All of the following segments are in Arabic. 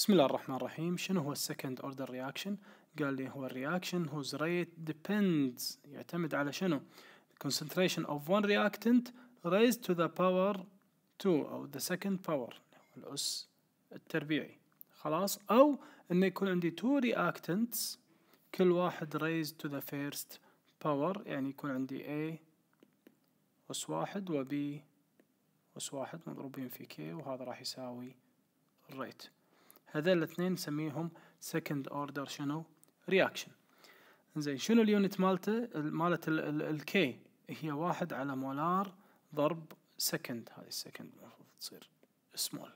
بسم الله الرحمن الرحيم شنو هو السكند اوردر رياكشن قال لي هو الرياكشن whose rate depends يعتمد على شنو concentration of one reactant raised to the power 2 أو the second power الأس التربيعي خلاص أو أن يكون عندي two reactants كل واحد raised to the first power يعني يكون عندي A أس واحد و B أس واحد مضروبين في K وهذا راح يساوي الريت هذا الاثنين نسميهم second order شنو reaction زين شنو اليونت مالته مالت الكي هي واحد على مولار ضرب سكند هاي السكند المفروض تصير سمول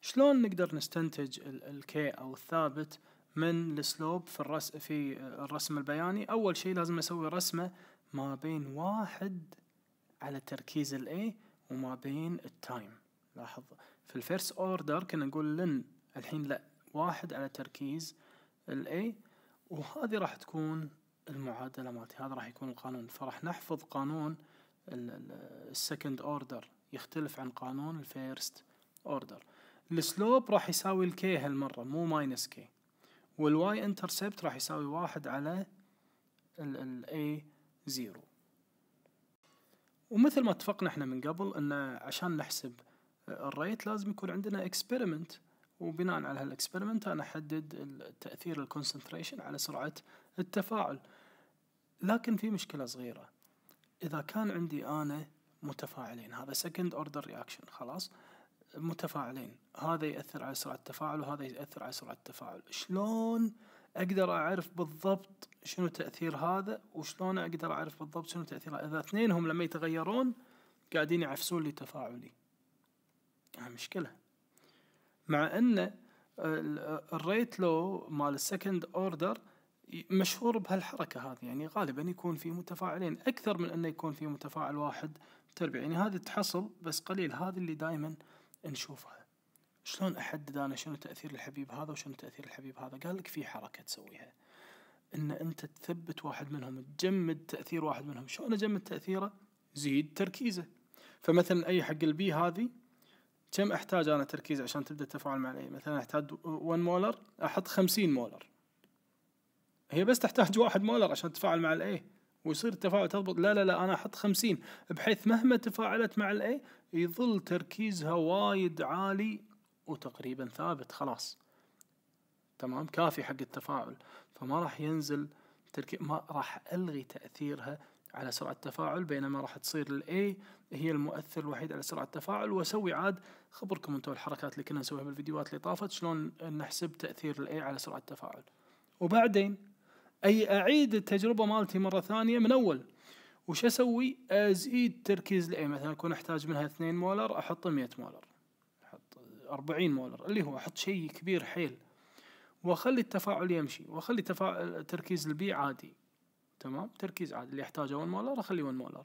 شلون نقدر نستنتج الكي او الثابت من السلوب في الرسم في الرسم البياني اول شيء لازم اسوي رسمه ما بين واحد على تركيز الاي وما بين التايم لاحظ في الفيرست اوردر كنا نقول لن الحين لا واحد على تركيز الاي وهذه راح تكون المعادلة مالتي هذا راح يكون القانون فراح نحفظ قانون السكند اوردر يختلف عن قانون الفيرست اوردر السلوب راح يساوي الكي هالمرة مو ماينس كي والواي انترسبت راح يساوي واحد على الاي زيرو ومثل ما اتفقنا احنا من قبل ان عشان نحسب الريت لازم يكون عندنا اكسبيرمنت وبناء على هالاكسبيرمنت انا احدد التاثير الكونسنتريشن على سرعه التفاعل لكن في مشكله صغيره اذا كان عندي انا متفاعلين هذا سكند اوردر رياكشن خلاص متفاعلين هذا يأثر على سرعة التفاعل وهذا يأثر على سرعة التفاعل شلون أقدر أعرف بالضبط شنو تأثير هذا وشلون أقدر أعرف بالضبط شنو تأثير هذا إذا اثنينهم لما يتغيرون قاعدين يعفسون لي تفاعلي مشكلة مع أن الريت لو مال السكند اوردر مشهور بهالحركة هذه يعني غالبا يكون في متفاعلين أكثر من أنه يكون في متفاعل واحد تربيع يعني هذه تحصل بس قليل هذه اللي دائما نشوفها شلون أحدد أنا شنو تأثير الحبيب هذا وشنو تأثير الحبيب هذا قال لك في حركة تسويها ان انت تثبت واحد منهم تجمد تاثير واحد منهم شلون اجمد تاثيره زيد تركيزه فمثلا اي حق البي هذه كم احتاج انا تركيز عشان تبدا تفعل مع الاي مثلا احتاج 1 مولر احط 50 مولر هي بس تحتاج واحد مولر عشان تتفاعل مع الاي ويصير التفاعل تضبط لا لا لا انا احط 50 بحيث مهما تفاعلت مع الاي يظل تركيزها وايد عالي وتقريبا ثابت خلاص تمام كافي حق التفاعل فما راح ينزل تركيز ما راح الغي تاثيرها على سرعه التفاعل بينما راح تصير الاي هي المؤثر الوحيد على سرعة التفاعل واسوي عاد خبركم انتم الحركات اللي كنا نسويها بالفيديوهات اللي طافت شلون نحسب تأثير الاي على سرعة التفاعل وبعدين اي اعيد التجربة مالتي مرة ثانية من اول وش اسوي ازيد تركيز الاي مثلا اكون احتاج منها 2 مولر احط 100 مولر احط 40 مولر اللي هو احط شيء كبير حيل واخلي التفاعل يمشي واخلي تفاعل تركيز البي عادي تمام تركيز عادي اللي يحتاجه 1 مولر اخليه 1 مولر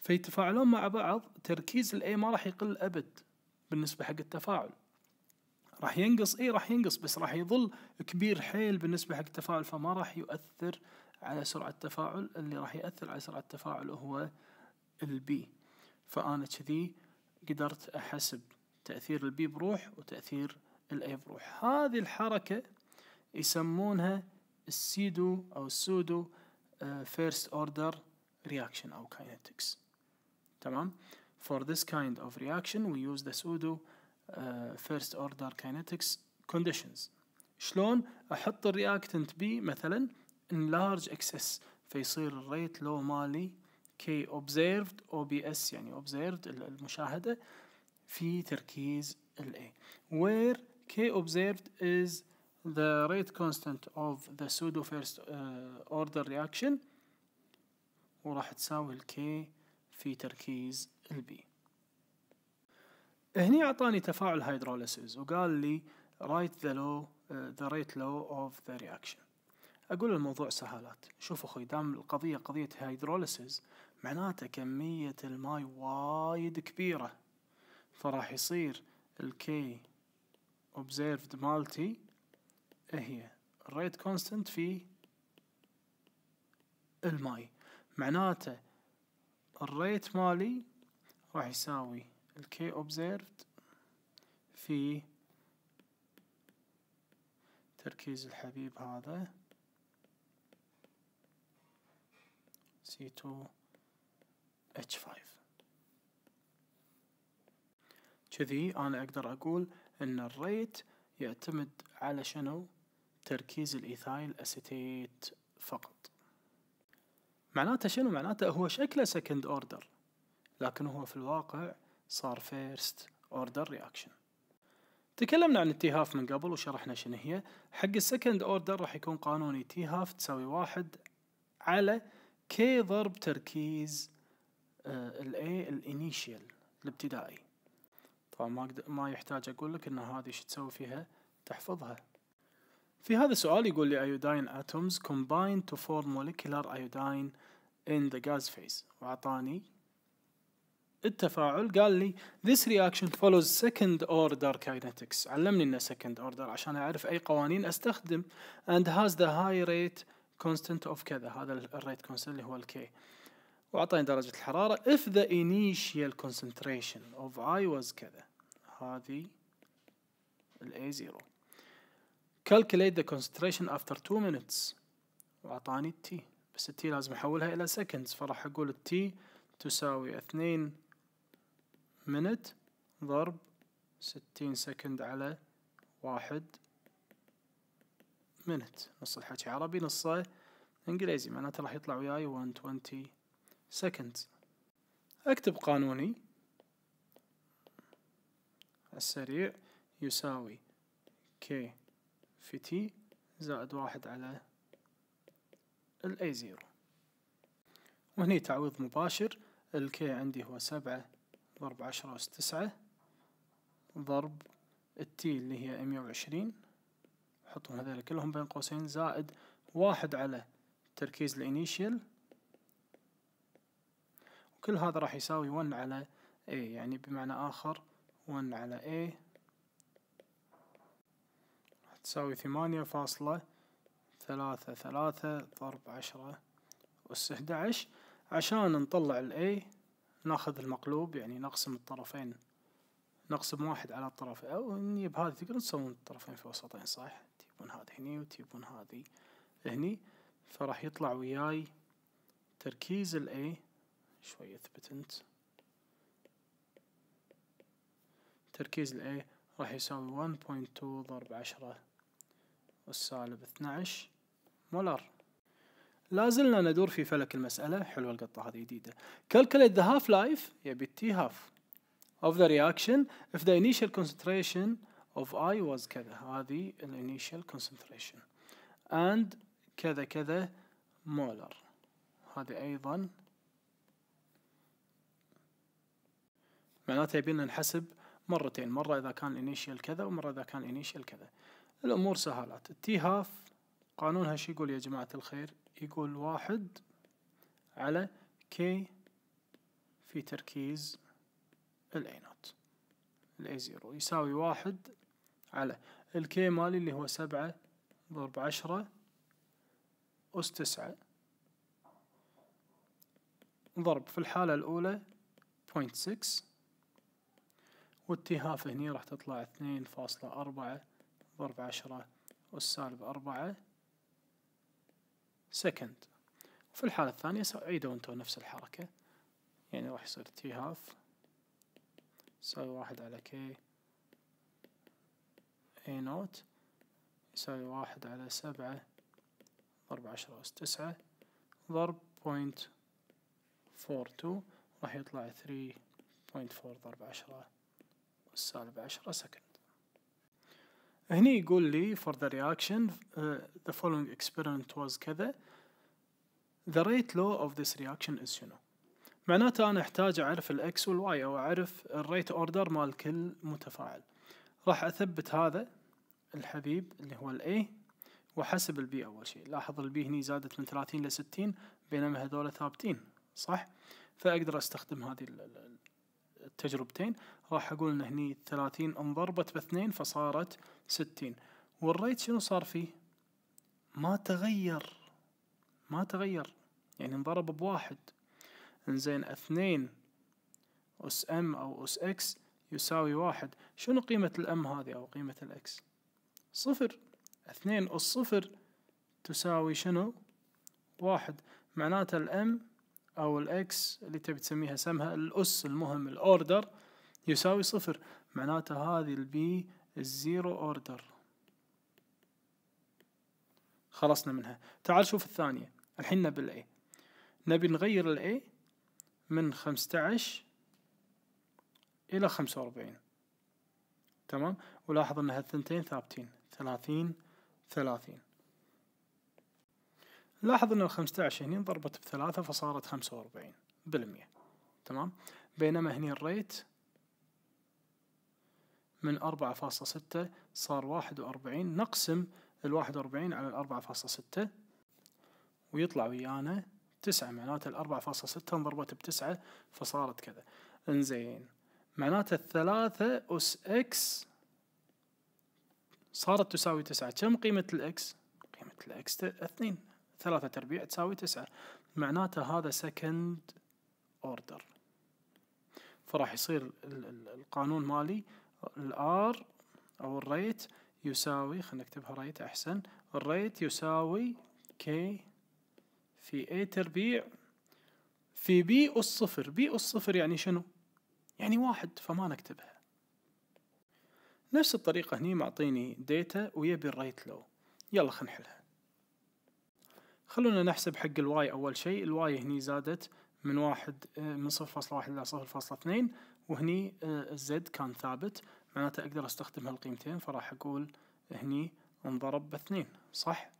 فيتفاعلون مع بعض تركيز الاي ما راح يقل ابد بالنسبه حق التفاعل راح ينقص اي راح ينقص بس راح يظل كبير حيل بالنسبه حق التفاعل فما راح يؤثر على سرعه التفاعل اللي راح ياثر على سرعه التفاعل هو البي فانا كذي قدرت احسب تاثير البي بروح وتاثير الاي بروح هذه الحركه يسمونها السيدو او السودو فيرست اوردر رياكشن او كاينتكس تمام for this kind of reaction we use the pseudo uh, first order kinetics conditions شلون احط الرياكتنت بي مثلا in large excess فيصير الريت لو مالي كي observed OBS يعني observed المشاهدة في تركيز ال A where K observed is the rate constant of the pseudo first uh, order reaction وراح تساوي ال K في تركيز البي هني اعطاني تفاعل هيدروليسيز وقال لي رايت ذا لو ذا ريت لو اوف ذا رياكشن اقول الموضوع سهالات شوف اخوي دام القضيه قضيه هيدروليسيز معناته كميه الماي وايد كبيره فراح يصير الكي observed مالتي هي الريت كونستنت في الماي معناته الريت مالي راح يساوي الكي observed في تركيز الحبيب هذا C2H5 كذي أنا أقدر أقول أن الريت يعتمد على شنو تركيز الإيثايل أسيتيت فقط معناته شنو معناته هو شكله سكند اوردر لكن هو في الواقع صار فيرست اوردر رياكشن تكلمنا عن التيهاف من قبل وشرحنا شنو هي حق السكند اوردر راح يكون قانوني تيهاف تساوي واحد على كي ضرب تركيز آه، الاي الانيشيال الابتدائي طبعا ما ما يحتاج اقول لك ان هذه شو تسوي فيها تحفظها في هذا السؤال يقول لي iodine atoms combine to form molecular iodine in the gas phase وأعطاني التفاعل قال لي this reaction follows second order kinetics علمني انه second order عشان اعرف اي قوانين استخدم and has the high rate constant of كذا هذا ال rate constant اللي هو ال K واعطاني درجة الحرارة if the initial concentration of I was كذا هذه ال A 0 calculate the concentration after 2 minutes وأعطاني التي بس التي لازم أحولها إلى seconds فراح أقول التي تساوي 2 minute ضرب 60 سكند على 1 minute نص الحكي عربي نصه انجليزي معناته راح يطلع وياي 120 سكند اكتب قانوني السريع يساوي K في تي زائد واحد على الاي زيرو وهني تعويض مباشر الكي عندي هو سبعة ضرب عشرة أس تسعة ضرب التي اللي هي مية وعشرين حطهم هذول كلهم بين قوسين زائد واحد على تركيز الانيشيال وكل هذا راح يساوي 1 على A يعني بمعنى آخر 1 على A تساوي ثمانية فاصلة ثلاثة ثلاثة ضرب عشرة أس أحد عشر عشان نطلع ال A ناخذ المقلوب يعني نقسم الطرفين نقسم واحد على الطرف أو نجيب هذه تقدرون تسوون الطرفين في وسطين صح تجيبون هذي هني وتجيبون هذه هني فراح يطلع وياي تركيز ال A شوي اثبت انت تركيز ال A راح يساوي 1.2 ضرب عشرة والسالب 12 مولر لازلنا ندور في فلك المسألة حلوة القطة هذه جديدة calculate the half life يبي t half of the reaction if the initial concentration of I was كذا هذه ال initial concentration and كذا كذا مولر هذه أيضا معناته يبينا نحسب مرتين مرة إذا كان initial كذا ومرة إذا كان initial كذا الأمور سهلت التي هاف قانونها هالشي يقول يا جماعة الخير يقول واحد على كي في تركيز الاي نوت الاي زيرو يساوي واحد على الكي مالي اللي هو سبعة ضرب عشرة أس تسعة ضرب في الحالة الأولى 0.6 والتهاف هني راح تطلع أربعة ضرب عشرة سالب أربعة سكند في الحالة الثانية عيدوا انتوا نفس الحركة يعني راح يصير تي هاف يساوي واحد على كي اي نوت يساوي واحد على سبعة ضرب عشرة أس تسعة ضرب بوينت فور تو راح يطلع ثري بوينت فور ضرب عشرة سالب عشرة سكند هني يقول لي for the reaction uh, the following experiment was كذا the rate law of this reaction is شنو معناته أنا أحتاج أعرف ال X وال Y أو أعرف ال rate order مال كل متفاعل راح أثبت هذا الحبيب اللي هو ال A وحسب ال B أول شيء لاحظ ال B هني زادت من 30 ل 60 بينما هذول ثابتين صح فأقدر أستخدم هذه التجربتين راح أقول إن هني ثلاثين انضربت باثنين فصارت ستين والريت شنو صار فيه؟ ما تغير ما تغير يعني انضرب بواحد انزين اثنين أس أم أو أس إكس يساوي واحد شنو قيمة الأم هذه أو قيمة الإكس صفر اثنين أس صفر تساوي شنو واحد معناته الأم او الاكس اللي تبي تسميها سمها الاس المهم الاوردر يساوي صفر معناته هذه البي الزيرو اوردر خلصنا منها تعال شوف الثانية الحين نبي الاي نبي نغير الاي من خمسة عشر الى خمسة واربعين تمام ولاحظ انها الثنتين ثابتين ثلاثين ثلاثين لاحظ ان ال 15 هنا انضربت بثلاثة فصارت خمسة وأربعين بالمية تمام بينما هني الريت من أربعة فاصلة ستة صار واحد وأربعين نقسم الواحد وأربعين على الأربعة فاصلة ستة ويطلع ويانا تسعة معناته الأربعة فاصلة ستة انضربت بتسعة فصارت كذا انزين معناته الثلاثة أس إكس صارت تساوي تسعة كم قيمة الإكس؟ قيمة الإكس اثنين ثلاثة تربيع تساوي تسعة معناته هذا second order فراح يصير القانون مالي الار او الريت يساوي خلينا نكتبها ريت احسن الريت يساوي كي في اي تربيع في بي الصفر صفر بي اس يعني شنو يعني واحد فما نكتبها نفس الطريقة هني معطيني ديتا ويبي الريت لو يلا خلينا نحلها خلونا نحسب حق الواي أول شيء الواي هني زادت من واحد آه، من صفر فاصلة واحد إلى صفر فاصلة اثنين وهني الزد آه، كان ثابت معناته أقدر أستخدم هالقيمتين فراح أقول هني انضرب باثنين صح؟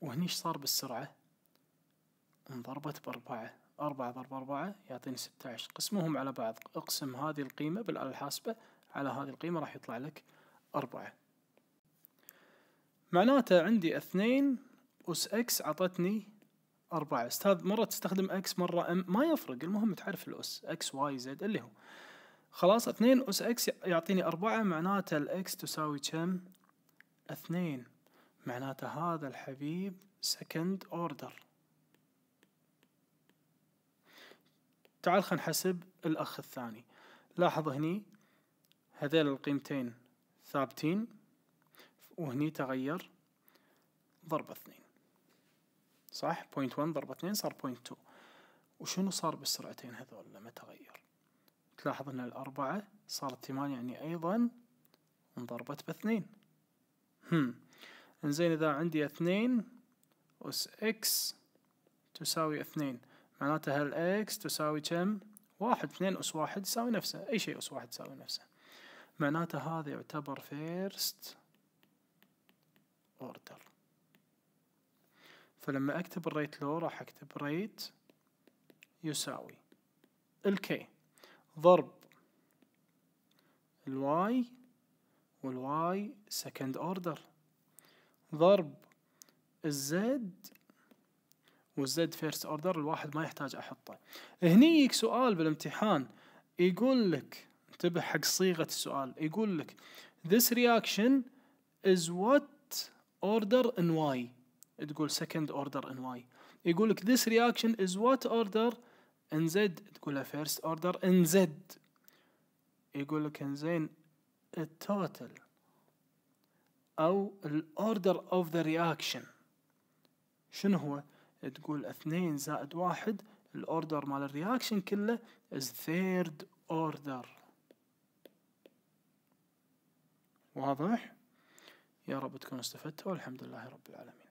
وهني ايش صار بالسرعة؟ انضربت بأربعة أربعة ضرب أربعة يعطيني ستة عشر قسمهم على بعض اقسم هذه القيمة بالآلة الحاسبة على هذه القيمة راح يطلع لك أربعة معناته عندي اثنين أس إكس عطتني أربعة أستاذ مرة تستخدم إكس مرة أم ما يفرق المهم تعرف الأس إكس واي زد اللي هو خلاص اثنين أس إكس يعطيني أربعة معناته الإكس تساوي كم اثنين معناته هذا الحبيب سكند أوردر تعال خلينا نحسب الأخ الثاني لاحظ هني هذيل القيمتين ثابتين وهني تغير ضرب اثنين صح 0.1 ضرب 2 صار 0.2 وشنو صار بالسرعتين هذول لما تغير تلاحظ ان الاربعة صارت ثمانية يعني ايضا انضربت باثنين هم انزين اذا عندي اثنين اس اكس تساوي اثنين معناته هل اكس تساوي كم واحد اثنين اس واحد يساوي نفسه اي شيء اس واحد يساوي نفسه معناته هذا يعتبر فيرست اوردر فلما اكتب الريت لو راح اكتب ريت يساوي الكي ضرب الواي والواي سكند اوردر ضرب الزد والزد فيرست اوردر الواحد ما يحتاج احطه هني يك سؤال بالامتحان يقول لك انتبه حق صيغة السؤال يقول لك this reaction is what order in y تقول second order in y يقول لك this reaction is what order in z تقولها first order in z يقول لك انزين التوتال او الاوردر اوف ذا رياكشن شنو هو تقول اثنين زائد واحد الاوردر مال الرياكشن كله از ثيرد اوردر واضح يا رب تكونوا استفدتوا والحمد لله رب العالمين